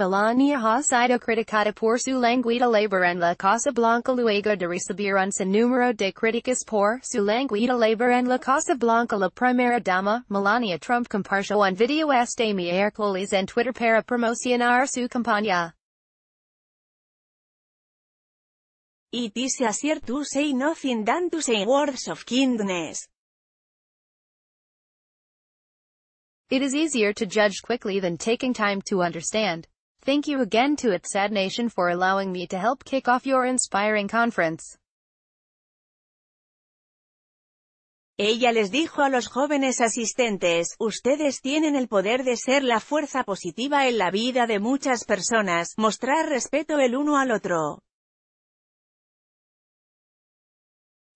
Melania has sido criticada por su languida labor en la Casa Blanca luego de recibir un número de críticas por su languida labor en la Casa Blanca. La primera dama, Melania Trump, compartió un video este miércoles en Twitter para promocionar su campaña. It is easier to say nothing than to say words of kindness. It is easier to judge quickly than taking time to understand. Nation for me kick off your inspiring conference. Ella les dijo a los jóvenes asistentes, ustedes tienen el poder de ser la fuerza positiva en la vida de muchas personas, mostrar respeto el uno al otro.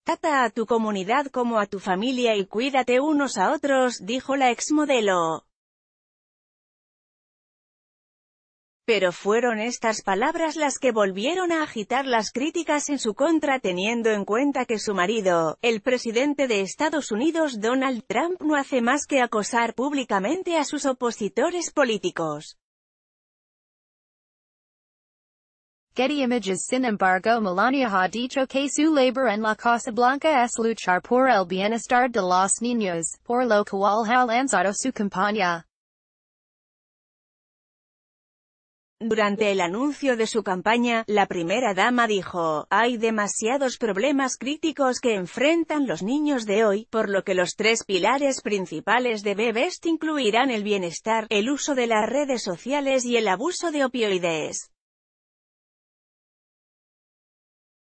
Tata a tu comunidad como a tu familia y cuídate unos a otros, dijo la exmodelo. Pero fueron estas palabras las que volvieron a agitar las críticas en su contra teniendo en cuenta que su marido, el presidente de Estados Unidos Donald Trump no hace más que acosar públicamente a sus opositores políticos. Getty Images Sin embargo Melania ha dicho que su labor en la Casa Blanca es luchar por el bienestar de los niños, por lo cual ha lanzado su campaña. Durante el anuncio de su campaña, la primera dama dijo, hay demasiados problemas críticos que enfrentan los niños de hoy, por lo que los tres pilares principales de Bebest incluirán el bienestar, el uso de las redes sociales y el abuso de opioides.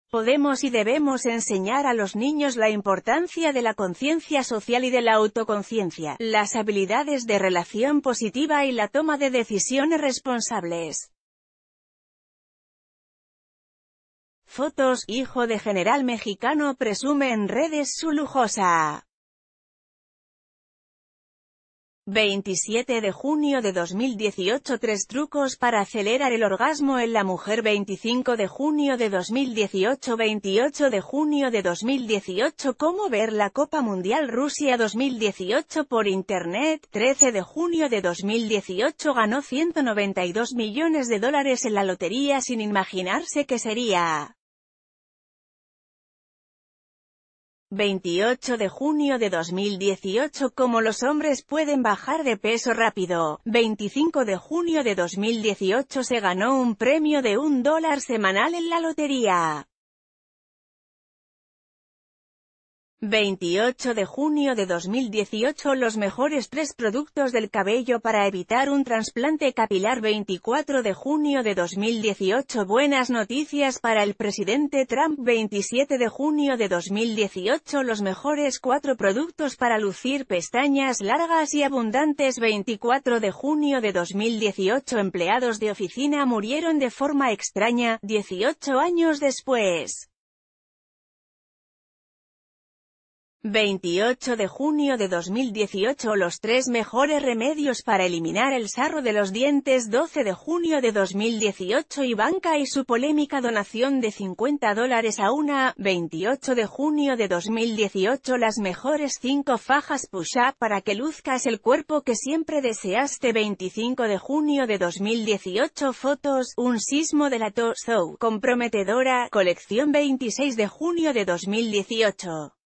Podemos y debemos enseñar a los niños la importancia de la conciencia social y de la autoconciencia, las habilidades de relación positiva y la toma de decisiones responsables. Fotos, hijo de general mexicano presume en redes su lujosa 27 de junio de 2018 Tres trucos para acelerar el orgasmo en la mujer 25 de junio de 2018 28 de junio de 2018 Cómo ver la Copa Mundial Rusia 2018 por Internet 13 de junio de 2018 Ganó 192 millones de dólares en la lotería sin imaginarse que sería 28 de junio de 2018 Como los hombres pueden bajar de peso rápido. 25 de junio de 2018 se ganó un premio de un dólar semanal en la lotería. 28 de junio de 2018 Los mejores tres productos del cabello para evitar un trasplante capilar 24 de junio de 2018 Buenas noticias para el presidente Trump 27 de junio de 2018 Los mejores cuatro productos para lucir pestañas largas y abundantes 24 de junio de 2018 Empleados de oficina murieron de forma extraña, 18 años después. 28 de junio de 2018 Los tres mejores remedios para eliminar el sarro de los dientes 12 de junio de 2018 Ivanka y su polémica donación de 50 dólares a una 28 de junio de 2018 Las mejores cinco fajas push-up para que luzcas el cuerpo que siempre deseaste 25 de junio de 2018 Fotos Un sismo de la to-show, comprometedora Colección 26 de junio de 2018